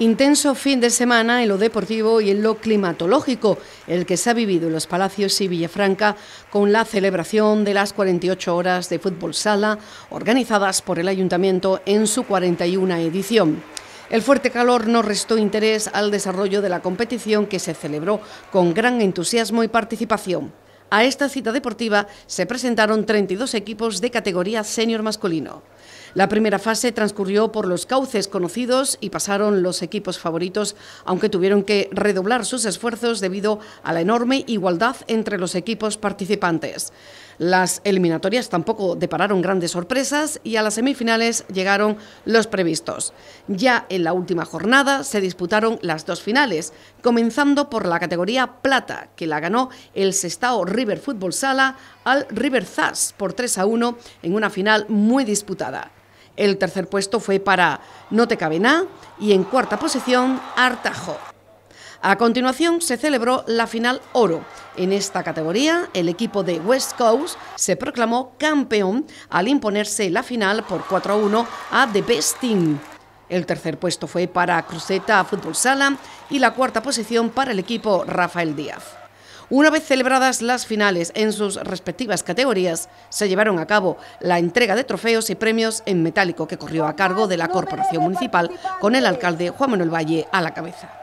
Intenso fin de semana en lo deportivo y en lo climatológico, el que se ha vivido en los Palacios y Villafranca con la celebración de las 48 horas de fútbol sala organizadas por el Ayuntamiento en su 41 edición. El fuerte calor no restó interés al desarrollo de la competición que se celebró con gran entusiasmo y participación. A esta cita deportiva se presentaron 32 equipos de categoría senior masculino. La primera fase transcurrió por los cauces conocidos y pasaron los equipos favoritos, aunque tuvieron que redoblar sus esfuerzos debido a la enorme igualdad entre los equipos participantes. Las eliminatorias tampoco depararon grandes sorpresas y a las semifinales llegaron los previstos. Ya en la última jornada se disputaron las dos finales, comenzando por la categoría plata, que la ganó el Sestao River Fútbol Sala al River Zas por 3 a 1 en una final muy disputada. El tercer puesto fue para No Te Cabe y en cuarta posición Artajo. A continuación se celebró la final oro. En esta categoría, el equipo de West Coast se proclamó campeón al imponerse la final por 4 a 1 a The Best Team. El tercer puesto fue para Cruzeta Fútbol Sala y la cuarta posición para el equipo Rafael Díaz. Una vez celebradas las finales en sus respectivas categorías, se llevaron a cabo la entrega de trofeos y premios en metálico que corrió a cargo de la Corporación Municipal con el alcalde Juan Manuel Valle a la cabeza.